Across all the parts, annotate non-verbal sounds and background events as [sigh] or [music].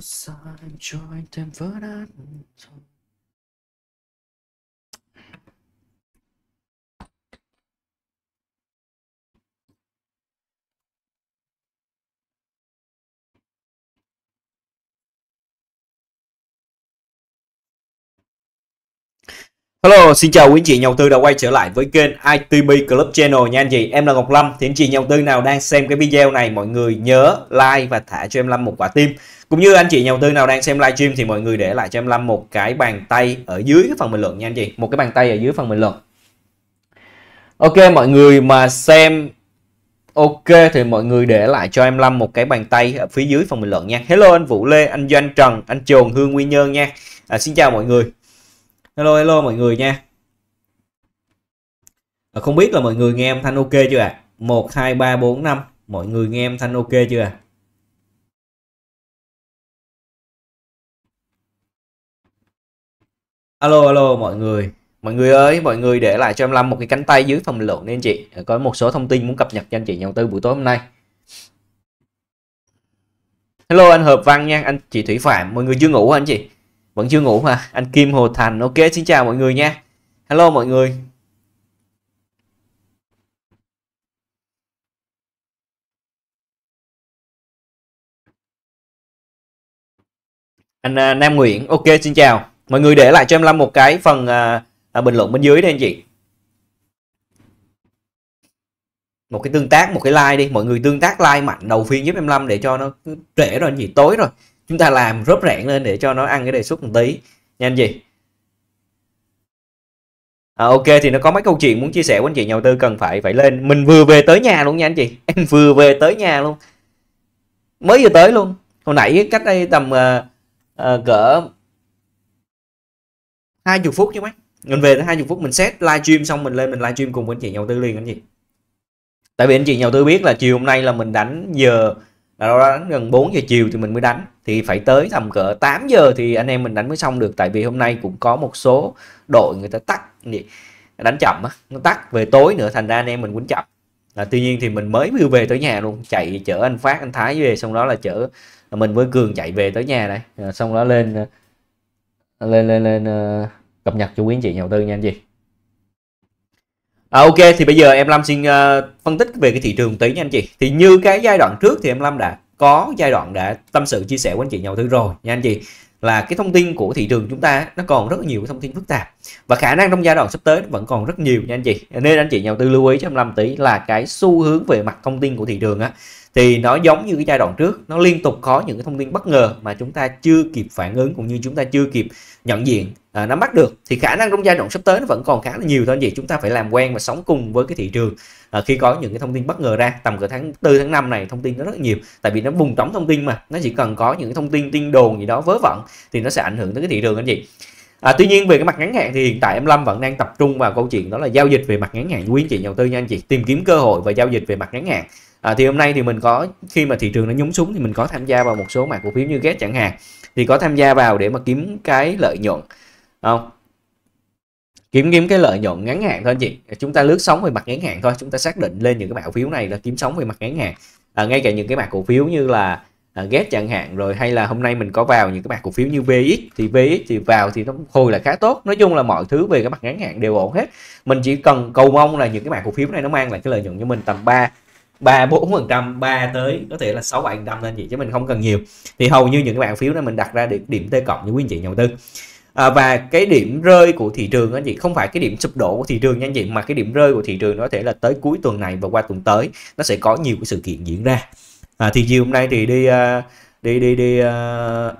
So i joint and verdant. Hello, xin chào quý anh chị nhà đầu tư đã quay trở lại với kênh ITB Club Channel nha anh chị. Em là Ngọc Lâm. Thì anh chị nhà đầu tư nào đang xem cái video này mọi người nhớ like và thả cho em Lâm một quả tim. Cũng như anh chị nhà đầu tư nào đang xem livestream thì mọi người để lại cho em Lâm một cái bàn tay ở dưới cái phần bình luận nha anh chị. Một cái bàn tay ở dưới phần bình luận. Ok mọi người mà xem Ok thì mọi người để lại cho em Lâm một cái bàn tay ở phía dưới phần bình luận nha. Hello anh Vũ Lê, anh Doanh Trần, anh Trồn Hương Nguyên Nhơn nha. À, xin chào mọi người hello hello mọi người nha à, không biết là mọi người nghe âm thanh ok chưa ạ một hai ba bốn năm mọi người nghe âm thanh ok chưa alo alo mọi người mọi người ơi mọi người để lại cho em lâm một cái cánh tay dưới phần luận nên chị có một số thông tin muốn cập nhật cho anh chị nhà đầu tư buổi tối hôm nay hello anh hợp văn nha anh chị thủy phạm mọi người chưa ngủ hả anh chị vẫn chưa ngủ mà anh Kim Hồ Thành ok xin chào mọi người nha hello mọi người anh uh, Nam Nguyễn ok xin chào mọi người để lại cho em Lâm một cái phần uh, bình luận bên dưới đây anh chị một cái tương tác một cái like đi mọi người tương tác like mạnh đầu phiên giúp em Lâm để cho nó trễ rồi anh chị tối rồi chúng ta làm rớp rạng lên để cho nó ăn cái đề xuất một tí nhanh gì à, ok thì nó có mấy câu chuyện muốn chia sẻ với anh chị nhà đầu tư cần phải phải lên mình vừa về tới nhà luôn nha anh chị [laughs] em vừa về tới nhà luôn mới vừa tới luôn hồi nãy cách đây tầm uh, uh, cỡ 20 phút chứ mấy mình về tới hai chục phút mình set livestream xong mình lên mình livestream cùng với anh chị nhà đầu tư liền anh chị tại vì anh chị nhà đầu tư biết là chiều hôm nay là mình đánh giờ đâu đó đánh gần 4 giờ chiều thì mình mới đánh thì phải tới tầm cỡ 8 giờ thì anh em mình đánh mới xong được tại vì hôm nay cũng có một số đội người ta tắt đánh chậm á nó tắt về tối nữa thành ra anh em mình cũng chậm à, tuy nhiên thì mình mới vừa về tới nhà luôn chạy chở anh phát anh thái về xong đó là chở mình với cường chạy về tới nhà đây à, xong đó lên ờ, lên lên lên uh, cập nhật cho quý anh chị nhà đầu tư nha anh chị À, ok thì bây giờ em Lâm xin uh, phân tích về cái thị trường tí nha anh chị. Thì như cái giai đoạn trước thì em Lâm đã có giai đoạn đã tâm sự chia sẻ với anh chị nhà đầu tư rồi nha anh chị là cái thông tin của thị trường chúng ta nó còn rất nhiều thông tin phức tạp và khả năng trong giai đoạn sắp tới vẫn còn rất nhiều nha anh chị nên anh chị nhà đầu tư lưu ý cho em làm tí là cái xu hướng về mặt thông tin của thị trường á thì nó giống như cái giai đoạn trước nó liên tục có những cái thông tin bất ngờ mà chúng ta chưa kịp phản ứng cũng như chúng ta chưa kịp nhận diện à, nắm bắt được thì khả năng trong giai đoạn sắp tới nó vẫn còn khá là nhiều thôi anh chúng ta phải làm quen và sống cùng với cái thị trường à, khi có những cái thông tin bất ngờ ra tầm cỡ tháng tư tháng 5 này thông tin nó rất nhiều tại vì nó bùng trống thông tin mà nó chỉ cần có những thông tin tin đồn gì đó vớ vẩn thì nó sẽ ảnh hưởng tới cái thị trường anh chị À, tuy nhiên về cái mặt ngắn hạn thì hiện tại em Lâm vẫn đang tập trung vào câu chuyện đó là giao dịch về mặt ngắn hạn quý anh chị nhà đầu tư nha anh chị tìm kiếm cơ hội và giao dịch về mặt ngắn hạn à, thì hôm nay thì mình có khi mà thị trường nó nhúng xuống thì mình có tham gia vào một số mặt cổ phiếu như ghét chẳng hạn thì có tham gia vào để mà kiếm cái lợi nhuận không kiếm kiếm cái lợi nhuận ngắn hạn thôi anh chị chúng ta lướt sóng về mặt ngắn hạn thôi chúng ta xác định lên những cái mã cổ phiếu này là kiếm sóng về mặt ngắn hạn à, ngay cả những cái mã cổ phiếu như là à, ghét chẳng hạn rồi hay là hôm nay mình có vào những cái mã cổ phiếu như VX thì VX thì vào thì nó hồi là khá tốt nói chung là mọi thứ về cái mặt ngắn hạn đều ổn hết mình chỉ cần cầu mong là những cái mã cổ phiếu này nó mang lại cái lợi nhuận cho mình tầm 3 ba bốn phần trăm ba tới có thể là sáu bảy phần trăm lên chị chứ mình không cần nhiều thì hầu như những cái mã cổ phiếu này mình đặt ra được điểm T cộng như quý anh chị nhà đầu tư à, và cái điểm rơi của thị trường anh chị không phải cái điểm sụp đổ của thị trường nha anh chị mà cái điểm rơi của thị trường có thể là tới cuối tuần này và qua tuần tới nó sẽ có nhiều cái sự kiện diễn ra à, thì chiều hôm nay thì đi uh, đi đi đi uh,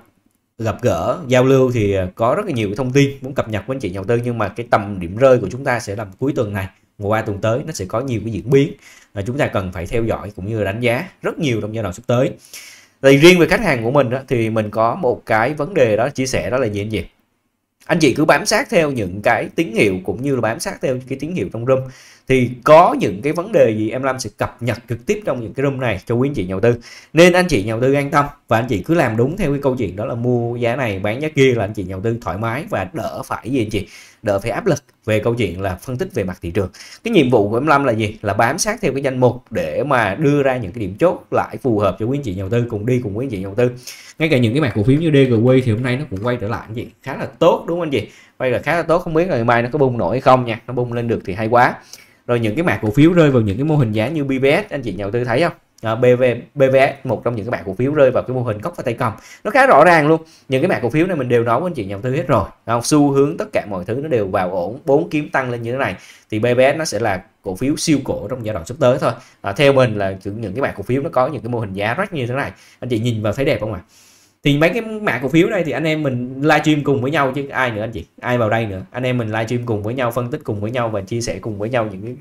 gặp gỡ giao lưu thì có rất là nhiều cái thông tin muốn cập nhật với anh chị nhà đầu tư nhưng mà cái tầm điểm rơi của chúng ta sẽ là cuối tuần này qua tuần tới nó sẽ có nhiều cái diễn biến là chúng ta cần phải theo dõi cũng như là đánh giá rất nhiều trong giai đoạn sắp tới thì riêng về khách hàng của mình đó, thì mình có một cái vấn đề đó chia sẻ đó là gì anh chị anh chị cứ bám sát theo những cái tín hiệu cũng như là bám sát theo những cái tín hiệu trong room thì có những cái vấn đề gì em Lâm sẽ cập nhật trực tiếp trong những cái room này cho quý anh chị nhà đầu tư nên anh chị nhà đầu tư an tâm và anh chị cứ làm đúng theo cái câu chuyện đó là mua giá này bán giá kia là anh chị nhà đầu tư thoải mái và đỡ phải gì anh chị đỡ phải áp lực về câu chuyện là phân tích về mặt thị trường cái nhiệm vụ của em Lâm là gì là bám sát theo cái danh mục để mà đưa ra những cái điểm chốt lại phù hợp cho quý anh chị nhà đầu tư cùng đi cùng quý anh chị nhà đầu tư ngay cả những cái mặt cổ phiếu như DGW thì hôm nay nó cũng quay trở lại anh chị khá là tốt đúng không anh chị quay là khá là tốt không biết ngày mai nó có bung nổi không nha nó bung lên được thì hay quá rồi những cái mã cổ phiếu rơi vào những cái mô hình giá như BVS anh chị nhà đầu tư thấy không à, BV, BVS một trong những cái mã cổ phiếu rơi vào cái mô hình gốc và tay cầm nó khá rõ ràng luôn những cái mã cổ phiếu này mình đều nói với anh chị nhà đầu tư hết rồi không? xu hướng tất cả mọi thứ nó đều vào ổn bốn kiếm tăng lên như thế này thì BVS nó sẽ là cổ phiếu siêu cổ trong giai đoạn sắp tới thôi à, theo mình là những cái mã cổ phiếu nó có những cái mô hình giá rất như thế này anh chị nhìn vào thấy đẹp không ạ à? thì mấy cái mã cổ phiếu đây thì anh em mình livestream cùng với nhau chứ ai nữa anh chị ai vào đây nữa anh em mình livestream cùng với nhau phân tích cùng với nhau và chia sẻ cùng với nhau những cái,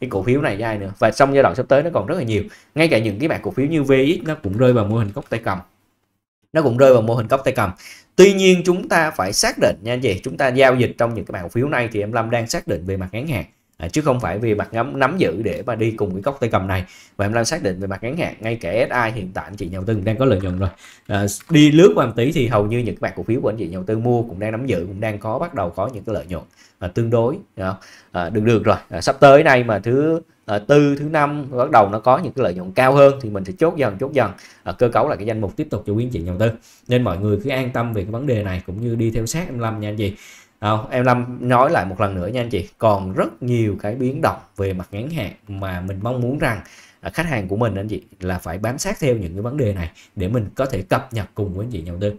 cái cổ phiếu này với ai nữa và trong giai đoạn sắp tới nó còn rất là nhiều ngay cả những cái mã cổ phiếu như VX nó cũng rơi vào mô hình cốc tay cầm nó cũng rơi vào mô hình cốc tay cầm tuy nhiên chúng ta phải xác định nha anh chị chúng ta giao dịch trong những cái mã cổ phiếu này thì em Lâm đang xác định về mặt ngắn hạn à, chứ không phải vì mặt ngắm nắm giữ để mà đi cùng cái cốc tay cầm này và em đang xác định về mặt ngắn hạn ngay cả SI hiện tại anh chị nhà đầu tư đang có lợi nhuận rồi à, đi lướt qua một tí thì hầu như những cái bạn cổ phiếu của anh chị nhà đầu tư mua cũng đang nắm giữ cũng đang có bắt đầu có những cái lợi nhuận à, tương đối à, được được rồi à, sắp tới nay mà thứ à, tư thứ năm bắt đầu nó có những cái lợi nhuận cao hơn thì mình sẽ chốt dần chốt dần à, cơ cấu lại cái danh mục tiếp tục cho quý anh chị nhà đầu tư nên mọi người cứ an tâm về cái vấn đề này cũng như đi theo sát em Lâm nha anh chị không em lâm nói lại một lần nữa nha anh chị còn rất nhiều cái biến động về mặt ngắn hạn mà mình mong muốn rằng à, khách hàng của mình anh chị là phải bám sát theo những cái vấn đề này để mình có thể cập nhật cùng với anh chị nhà đầu tư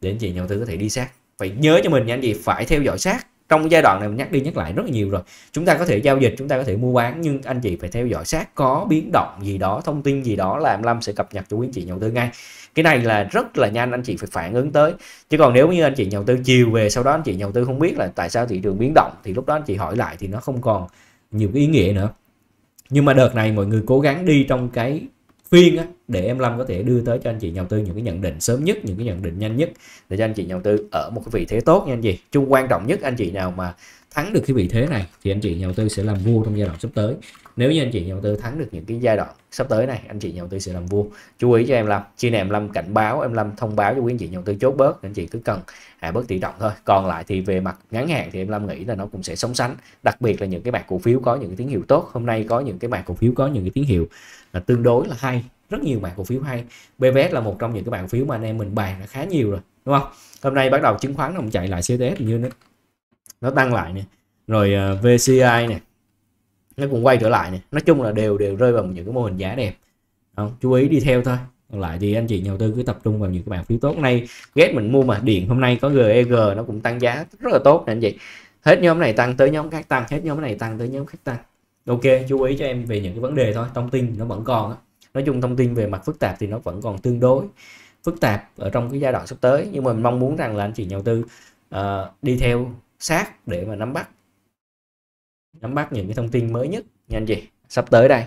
để anh chị nhà đầu tư có thể đi sát phải nhớ cho mình nha anh chị phải theo dõi sát trong giai đoạn này mình nhắc đi nhắc lại rất là nhiều rồi chúng ta có thể giao dịch chúng ta có thể mua bán nhưng anh chị phải theo dõi sát có biến động gì đó thông tin gì đó là em lâm sẽ cập nhật cho quý anh chị nhà đầu tư ngay cái này là rất là nhanh anh chị phải phản ứng tới chứ còn nếu như anh chị nhà đầu tư chiều về sau đó anh chị nhà đầu tư không biết là tại sao thị trường biến động thì lúc đó anh chị hỏi lại thì nó không còn nhiều cái ý nghĩa nữa nhưng mà đợt này mọi người cố gắng đi trong cái phiên á, để em Lâm có thể đưa tới cho anh chị nhà đầu tư những cái nhận định sớm nhất, những cái nhận định nhanh nhất để cho anh chị nhà đầu tư ở một cái vị thế tốt nha anh chị. Chung quan trọng nhất anh chị nào mà thắng được cái vị thế này thì anh chị nhà đầu tư sẽ làm vua trong giai đoạn sắp tới nếu như anh chị nhà đầu tư thắng được những cái giai đoạn sắp tới này anh chị nhà đầu tư sẽ làm vua chú ý cho em làm chia này em lâm cảnh báo em lâm thông báo cho quý anh chị nhà đầu tư chốt bớt anh chị cứ cần hạ bớt tỷ trọng thôi còn lại thì về mặt ngắn hạn thì em lâm nghĩ là nó cũng sẽ sống sánh đặc biệt là những cái mảng cổ phiếu có những cái tín hiệu tốt hôm nay có những cái mảng cổ phiếu có những cái tín hiệu là tương đối là hay rất nhiều mảng cổ phiếu hay BVS là một trong những cái bạn cổ phiếu mà anh em mình bàn đã khá nhiều rồi đúng không hôm nay bắt đầu chứng khoán nó chạy lại CTS như nó nó tăng lại nè rồi ờ, VCI nè nó cũng quay trở lại này nói chung là đều đều rơi vào những cái mô hình giá đẹp không chú ý đi theo thôi còn lại thì anh chị nhà đầu tư cứ tập trung vào những cái bàn phiếu tốt hôm nay ghét mình mua mà điện hôm nay có GEG e nó cũng tăng giá rất là tốt nè anh chị hết nhóm này tăng tới nhóm khác tăng hết nhóm này tăng tới nhóm khác tăng ok chú ý cho em về những cái vấn đề thôi thông tin nó vẫn còn nói chung thông tin về mặt phức tạp thì nó vẫn còn tương đối phức tạp ở trong cái giai đoạn sắp tới nhưng mà mình mong muốn rằng là anh chị nhà đầu tư uh, đi theo sát để mà nắm bắt nắm bắt những cái thông tin mới nhất nha anh chị sắp tới đây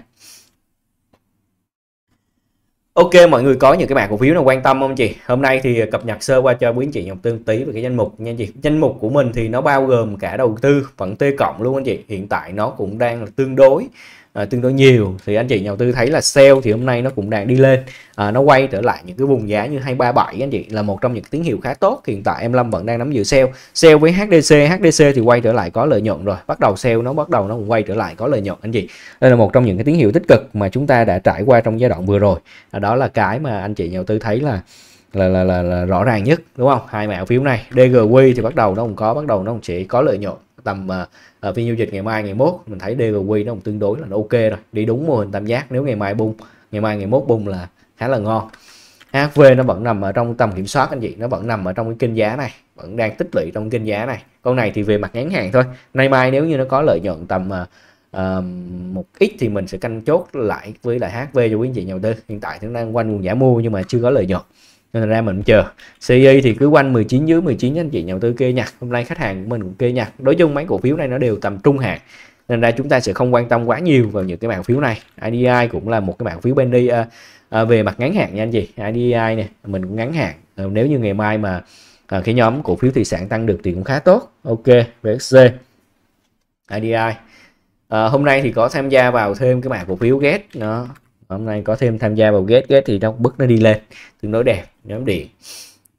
Ok mọi người có những cái mã cổ phiếu nào quan tâm không chị? Hôm nay thì cập nhật sơ qua cho quý anh chị Ngọc Tương tí về cái danh mục nha anh chị. Danh mục của mình thì nó bao gồm cả đầu tư, vẫn T cộng luôn anh chị. Hiện tại nó cũng đang là tương đối à, tương đối nhiều thì anh chị nhà đầu tư thấy là sale thì hôm nay nó cũng đang đi lên à, nó quay trở lại những cái vùng giá như 237 anh chị là một trong những tín hiệu khá tốt hiện tại em Lâm vẫn đang nắm giữ sale sale với HDC HDC thì quay trở lại có lợi nhuận rồi bắt đầu sale nó bắt đầu nó cũng quay trở lại có lợi nhuận anh chị đây là một trong những cái tín hiệu tích cực mà chúng ta đã trải qua trong giai đoạn vừa rồi à, đó là cái mà anh chị nhà đầu tư thấy là là, là là là rõ ràng nhất đúng không hai mã phiếu này DGW thì bắt đầu nó cũng có bắt đầu nó cũng chỉ có lợi nhuận tầm uh, phiên giao dịch ngày mai ngày mốt mình thấy DGQ nó cũng tương đối là nó ok rồi đi đúng mô hình tam giác nếu ngày mai bung ngày mai ngày mốt bung là khá là ngon HV nó vẫn nằm ở trong tầm kiểm soát anh chị nó vẫn nằm ở trong cái kênh giá này vẫn đang tích lũy trong kênh giá này con này thì về mặt ngắn hạn thôi nay mai nếu như nó có lợi nhuận tầm uh, một ít thì mình sẽ canh chốt lại với lại HV cho quý anh chị nhà đầu tư hiện tại thì đang quanh vùng giả mua nhưng mà chưa có lợi nhuận nên ra mình chờ CE thì cứ quanh 19 dưới 19 anh chị nhà đầu tư kê nhặt hôm nay khách hàng của mình cũng kê nhặt đối chung mấy cổ phiếu này nó đều tầm trung hạn nên ra chúng ta sẽ không quan tâm quá nhiều vào những cái bảng phiếu này IDI cũng là một cái bảng phiếu bên đi à, à, về mặt ngắn hạn nha anh chị IDI này mình cũng ngắn hạn à, nếu như ngày mai mà à, cái nhóm cổ phiếu thủy sản tăng được thì cũng khá tốt ok VXC IDI à, ờ, hôm nay thì có tham gia vào thêm cái mảng cổ phiếu GET nó hôm nay có thêm tham gia vào ghét ghét thì trong bức nó đi lên tương đối đẹp nhóm điện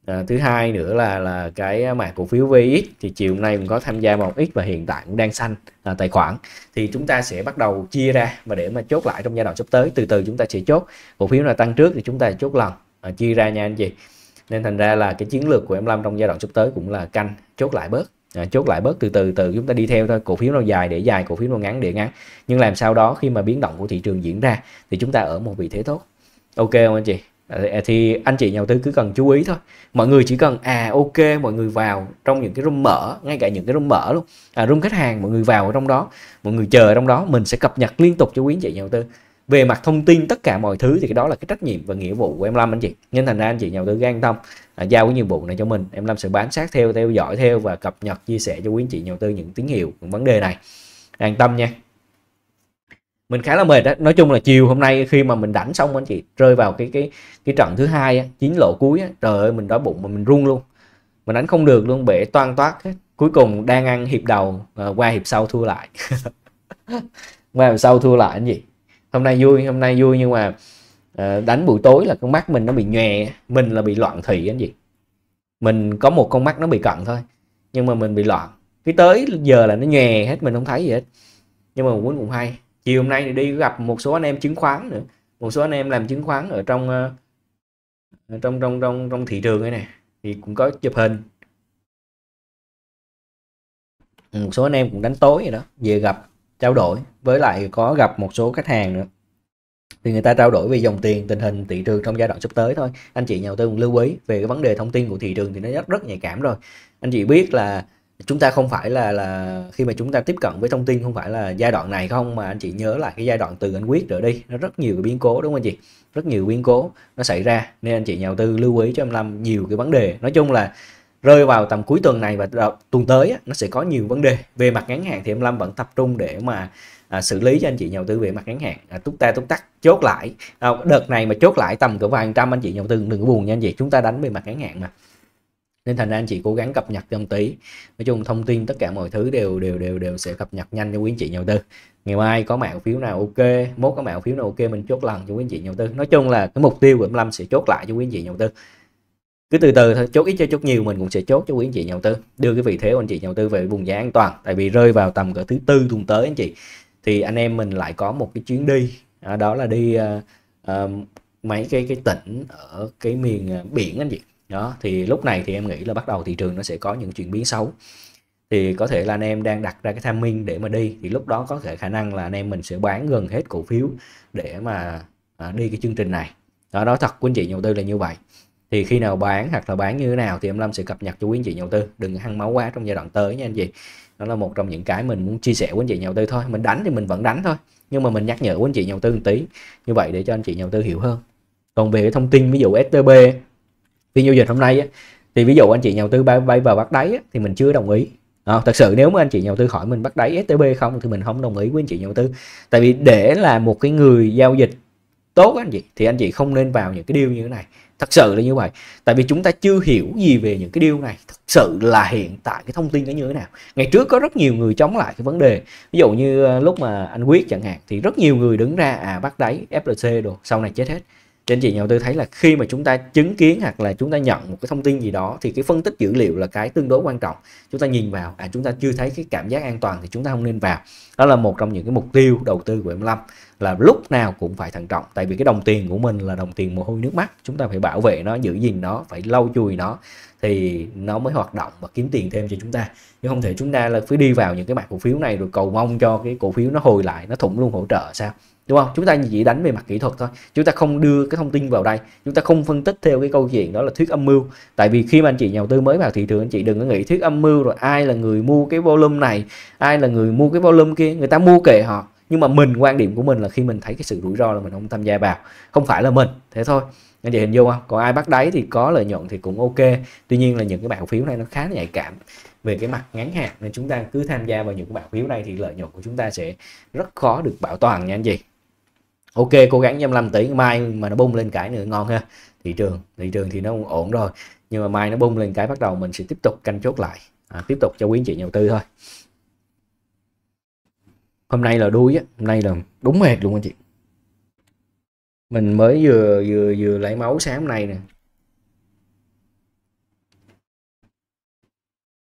à, thứ hai nữa là là cái mã cổ phiếu VX thì chiều nay cũng có tham gia vào X và hiện tại cũng đang xanh à, tài khoản thì chúng ta sẽ bắt đầu chia ra và để mà chốt lại trong giai đoạn sắp tới từ từ chúng ta sẽ chốt cổ phiếu nào tăng trước thì chúng ta chốt lần à, chia ra nha anh chị nên thành ra là cái chiến lược của em Lâm trong giai đoạn sắp tới cũng là canh chốt lại bớt à, chốt lại bớt từ từ từ chúng ta đi theo thôi cổ phiếu nó dài để dài cổ phiếu nó ngắn để ngắn nhưng làm sao đó khi mà biến động của thị trường diễn ra thì chúng ta ở một vị thế tốt ok không anh chị à, à, thì anh chị nhà đầu tư cứ cần chú ý thôi mọi người chỉ cần à ok mọi người vào trong những cái room mở ngay cả những cái room mở luôn à, room khách hàng mọi người vào ở trong đó mọi người chờ ở trong đó mình sẽ cập nhật liên tục cho quý anh chị nhà đầu tư về mặt thông tin tất cả mọi thứ thì cái đó là cái trách nhiệm và nghĩa vụ của em Lâm anh chị nên thành ra anh chị nhà đầu tư Gan tâm à, giao cái nhiệm vụ này cho mình em Lâm sẽ bám sát theo theo dõi theo và cập nhật chia sẻ cho quý anh chị nhà đầu tư những tín hiệu những vấn đề này an tâm nha mình khá là mệt đó nói chung là chiều hôm nay khi mà mình đánh xong anh chị rơi vào cái cái cái trận thứ hai chín lộ cuối á, trời ơi mình đói bụng mà mình run luôn mình đánh không được luôn bể toan toát hết cuối cùng đang ăn hiệp đầu à, qua hiệp sau thua lại [laughs] qua hiệp sau thua lại anh chị hôm nay vui hôm nay vui nhưng mà ờ, đánh buổi tối là con mắt mình nó bị nhòe mình là bị loạn thị anh chị mình có một con mắt nó bị cận thôi nhưng mà mình bị loạn cái tới giờ là nó nhòe hết mình không thấy gì hết nhưng mà quýnh cũng hay chiều hôm nay thì đi gặp một số anh em chứng khoán nữa một số anh em làm chứng khoán ở trong ờ, trong trong trong trong thị trường này nè thì cũng có chụp hình một số anh em cũng đánh tối rồi đó về gặp trao đổi với lại có gặp một số khách hàng nữa thì người ta trao đổi về dòng tiền tình hình thị trường trong giai đoạn sắp tới thôi anh chị nhà đầu tư cũng lưu ý về cái vấn đề thông tin của thị trường thì nó rất rất nhạy cảm rồi anh chị biết là chúng ta không phải là là khi mà chúng ta tiếp cận với thông tin không phải là giai đoạn này không mà anh chị nhớ lại cái giai đoạn từ anh quyết trở đi nó rất nhiều cái biến cố đúng không anh chị rất nhiều biến cố nó xảy ra nên anh chị nhà đầu tư lưu ý cho em Lâm nhiều cái vấn đề nói chung là rơi vào tầm cuối tuần này và tuần tới nó sẽ có nhiều vấn đề về mặt ngắn hạn thì em Lâm vẫn tập trung để mà à, xử lý cho anh chị nhà đầu tư về mặt ngắn hạn à, túc ta túc tắc chốt lại à, đợt này mà chốt lại tầm cỡ vài trăm anh chị nhà đầu tư đừng có buồn nha anh chị chúng ta đánh về mặt ngắn hạn mà nên thành ra anh chị cố gắng cập nhật trong tí nói chung thông tin tất cả mọi thứ đều đều đều đều sẽ cập nhật nhanh cho quý anh chị nhà đầu tư ngày mai có mạo phiếu nào ok mốt có mạo phiếu nào ok mình chốt lần cho quý anh chị nhà đầu tư nói chung là cái mục tiêu của em lâm sẽ chốt lại cho quý anh chị nhà đầu tư cứ từ từ thôi chốt ít cho chốt nhiều mình cũng sẽ chốt cho quý anh chị nhà đầu tư đưa cái vị thế của anh chị nhà đầu tư về vùng giá an toàn tại vì rơi vào tầm cỡ thứ tư tuần tới anh chị thì anh em mình lại có một cái chuyến đi à, đó là đi à, à, mấy cái cái tỉnh ở cái miền à, biển anh chị đó thì lúc này thì em nghĩ là bắt đầu thị trường nó sẽ có những chuyển biến xấu thì có thể là anh em đang đặt ra cái tham timing để mà đi thì lúc đó có thể khả năng là anh em mình sẽ bán gần hết cổ phiếu để mà à, đi cái chương trình này đó, đó thật quý anh chị nhà đầu tư là như vậy thì khi nào bán hoặc là bán như thế nào thì em Lâm sẽ cập nhật cho quý anh chị nhà đầu tư đừng hăng máu quá trong giai đoạn tới nha anh chị đó là một trong những cái mình muốn chia sẻ với anh chị nhà đầu tư thôi mình đánh thì mình vẫn đánh thôi nhưng mà mình nhắc nhở quý anh chị nhà đầu tư một tí như vậy để cho anh chị nhà đầu tư hiểu hơn còn về cái thông tin ví dụ STB phiên giao dịch hôm nay thì ví dụ anh chị nhà đầu tư bay, bay vào bắt đáy thì mình chưa đồng ý à, thật sự nếu mà anh chị nhà đầu tư hỏi mình bắt đáy STB không thì mình không đồng ý với anh chị nhà đầu tư tại vì để là một cái người giao dịch tốt anh chị thì anh chị không nên vào những cái điều như thế này thật sự là như vậy tại vì chúng ta chưa hiểu gì về những cái điều này thật sự là hiện tại cái thông tin nó như thế nào ngày trước có rất nhiều người chống lại cái vấn đề ví dụ như ờ, lúc mà anh quyết chẳng hạn thì rất nhiều người đứng ra à bắt đáy flc đồ sau này chết hết cho nên chị nhà đầu tư thấy là khi mà chúng ta chứng kiến hoặc là chúng ta nhận một cái thông tin gì đó thì cái phân tích dữ liệu là cái tương đối quan trọng. Chúng ta nhìn vào, à chúng ta chưa thấy cái cảm giác an toàn thì chúng ta không nên vào. Đó là một trong những cái mục tiêu đầu tư của em Lâm là lúc nào cũng phải thận trọng tại vì cái đồng tiền của mình là đồng tiền mồ hôi nước mắt chúng ta phải bảo vệ nó giữ gìn nó phải lau chùi nó thì nó mới hoạt động và kiếm tiền thêm cho chúng ta nhưng không thể chúng ta là phải đi vào những cái mặt cổ phiếu này rồi cầu mong cho cái cổ phiếu nó hồi lại nó thủng luôn hỗ trợ sao đúng không chúng ta chỉ đánh về mặt kỹ thuật thôi chúng ta không đưa cái thông tin vào đây chúng ta không phân tích theo cái câu chuyện đó là thuyết âm mưu tại vì khi mà anh chị nhà đầu tư mới vào thị trường anh chị đừng có nghĩ thuyết âm mưu rồi ai là người mua cái volume này ai là người mua cái volume kia người ta mua kệ họ nhưng mà mình quan điểm của mình là khi mình thấy cái sự rủi ro là mình không tham gia vào không phải là mình thế thôi anh chị hình dung không còn ai bắt đáy thì có lợi nhuận thì cũng ok tuy nhiên là những cái bảng phiếu này nó khá là nhạy cảm về cái mặt ngắn hạn nên chúng ta cứ tham gia vào những cái bảng phiếu này thì lợi nhuận của chúng ta sẽ rất khó được bảo toàn nha anh chị ok cố gắng 25 tỷ mai mà nó bung lên cái nữa ngon ha thị trường thị trường thì nó ổn rồi nhưng mà mai nó bung lên cái bắt đầu mình sẽ tiếp tục canh chốt lại à, tiếp tục cho quý anh chị nhà đầu tư thôi hôm nay là đuôi á hôm nay là đúng mệt luôn anh chị mình mới vừa vừa vừa lấy máu sáng hôm nay nè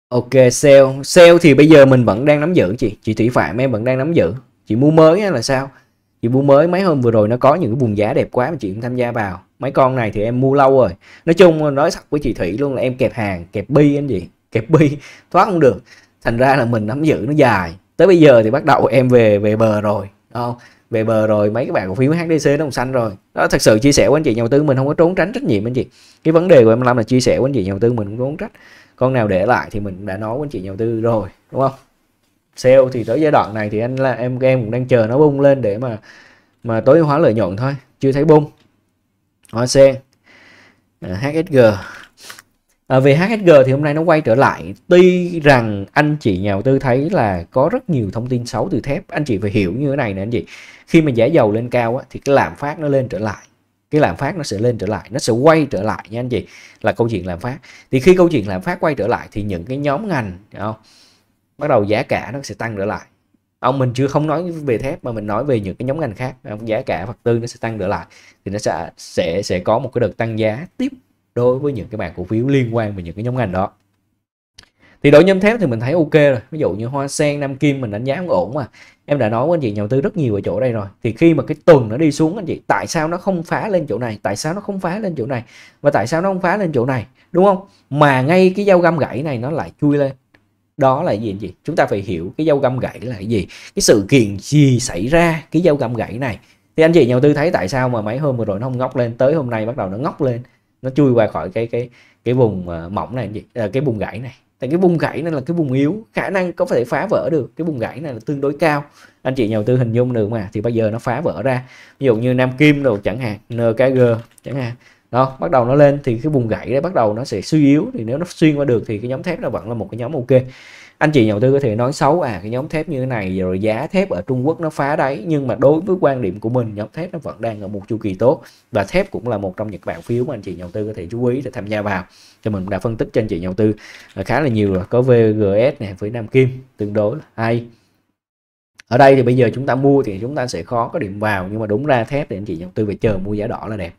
ok sale sale thì bây giờ mình vẫn đang nắm giữ chị chị thủy phạm em vẫn đang nắm giữ chị mua mới là sao chị mua mới mấy hôm vừa rồi nó có những cái vùng giá đẹp quá mà chị cũng tham gia vào mấy con này thì em mua lâu rồi nói chung nói sắc với chị thủy luôn là em kẹp hàng kẹp bi anh chị kẹp bi [laughs] thoát không được thành ra là mình nắm giữ nó dài tới bây giờ thì bắt đầu em về về bờ rồi không về bờ rồi mấy các bạn cổ phiếu HDC nó cũng xanh rồi đó thật sự chia sẻ với anh chị nhà đầu tư mình không có trốn tránh trách nhiệm anh chị cái vấn đề của em làm là chia sẻ với anh chị nhà đầu tư mình không trốn trách con nào để lại thì mình đã nói với anh chị nhà đầu tư rồi đúng không sale thì tới giai đoạn này thì anh là em em cũng đang chờ nó bung lên để mà mà tối hóa lợi nhuận thôi chưa thấy bung hoa sen à, HSG à, về HSG thì hôm nay nó quay trở lại tuy rằng anh chị nhà đầu tư thấy là có rất nhiều thông tin xấu từ thép anh chị phải hiểu như thế này nè anh chị khi mà giá dầu lên cao á, thì cái lạm phát nó lên trở lại cái lạm phát nó sẽ lên trở lại nó sẽ quay trở lại nha anh chị là câu chuyện lạm phát thì khi câu chuyện lạm phát quay trở lại thì những cái nhóm ngành không bắt đầu giá cả nó sẽ tăng trở lại ông mình chưa không nói về thép mà mình nói về những cái nhóm ngành khác giá cả vật tư nó sẽ tăng trở lại thì nó sẽ sẽ sẽ có một cái đợt tăng giá tiếp đối với những cái mảng cổ phiếu liên quan về những cái nhóm ngành đó thì đội nhóm thép thì mình thấy ok rồi ví dụ như hoa sen nam kim mình đánh giá cũng ổn mà em đã nói với anh chị nhà đầu tư rất nhiều ở chỗ đây rồi thì khi mà cái tuần nó đi xuống anh chị tại sao nó không phá lên chỗ này tại sao nó không phá lên chỗ này và tại sao nó không phá lên chỗ này đúng không mà ngay cái dao găm gãy này nó lại chui lên đó là gì gì chúng ta phải hiểu cái dao găm gãy là cái gì cái sự kiện gì xảy ra cái dao găm gãy này thì anh chị nhà đầu tư thấy tại sao mà mấy hôm vừa rồi nó không ngóc lên tới hôm nay bắt đầu nó ngóc lên nó chui qua khỏi cái cái cái vùng ờ, mỏng này gì à, ờ, cái vùng gãy này tại cái vùng gãy này là cái vùng yếu khả năng có thể phá vỡ được cái vùng gãy này là tương đối cao anh chị nhà đầu tư hình dung được mà thì bây giờ nó phá vỡ ra ví dụ như nam kim đồ chẳng hạn nkg chẳng hạn đó bắt đầu nó lên thì cái vùng gãy đấy bắt đầu nó sẽ suy yếu thì nếu nó xuyên qua được thì cái nhóm thép nó vẫn là một cái nhóm ok anh chị nhà đầu tư có thể nói xấu à cái nhóm thép như thế này rồi giá thép ở Trung Quốc nó phá đáy nhưng mà đối với quan điểm của mình nhóm thép nó vẫn đang ở một chu kỳ tốt và thép cũng là một trong những bạn phiếu mà anh chị nhà đầu tư có thể chú ý để tham gia vào cho mình đã phân tích cho anh chị nhà đầu tư à, khá là nhiều rồi có VGS này với Nam Kim tương đối hay ở đây thì bây giờ chúng ta mua thì chúng ta sẽ khó có điểm vào nhưng mà đúng ra thép thì anh chị nhà đầu tư phải chờ mua giá đỏ là đẹp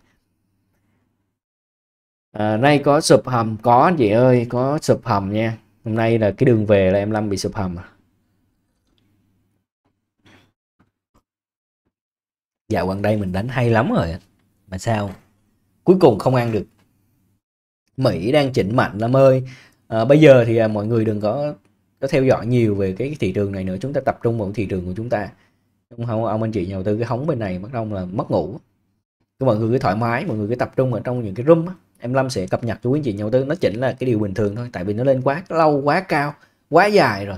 à, nay có sụp hầm có anh chị ơi có sụp hầm nha hôm nay là cái đường về là em lâm bị sụp hầm à dạo gần đây mình đánh hay lắm rồi mà sao cuối cùng không ăn được mỹ đang chỉnh mạnh lắm ơi à, bây giờ thì à, mọi người đừng có có theo dõi nhiều về cái thị trường này nữa chúng ta tập trung vào thị trường của chúng ta không không ông anh chị nhà đầu tư cái hóng bên này bắt đầu là mất ngủ các mọi người cứ thoải mái mọi người cứ tập trung ở trong những cái room á em Lâm sẽ cập nhật cho quý anh chị nhà đầu tư nó chỉnh là cái điều bình thường thôi tại vì nó lên quá lâu quá cao quá dài rồi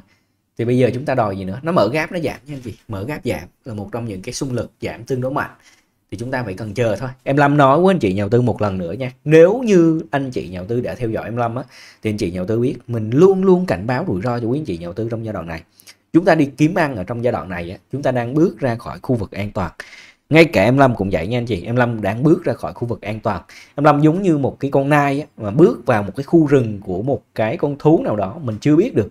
thì bây giờ chúng ta đòi gì nữa nó mở gáp nó giảm nha anh chị mở gáp giảm là một trong những cái xung lực giảm tương đối mạnh thì chúng ta phải cần chờ thôi em Lâm nói với anh chị nhà đầu tư một lần nữa nha nếu như anh chị nhà đầu tư đã theo dõi em Lâm á thì anh chị nhà đầu tư biết mình luôn luôn cảnh báo rủi ro cho quý anh chị nhà đầu tư trong giai đoạn này chúng ta đi kiếm ăn ở trong giai đoạn này á, chúng ta đang bước ra khỏi khu vực an toàn ngay cả em Lâm cũng vậy nha anh chị em Lâm đang bước ra khỏi khu vực an toàn em Lâm giống như một cái con nai á, mà bước vào một cái khu rừng của một cái con thú nào đó mình chưa biết được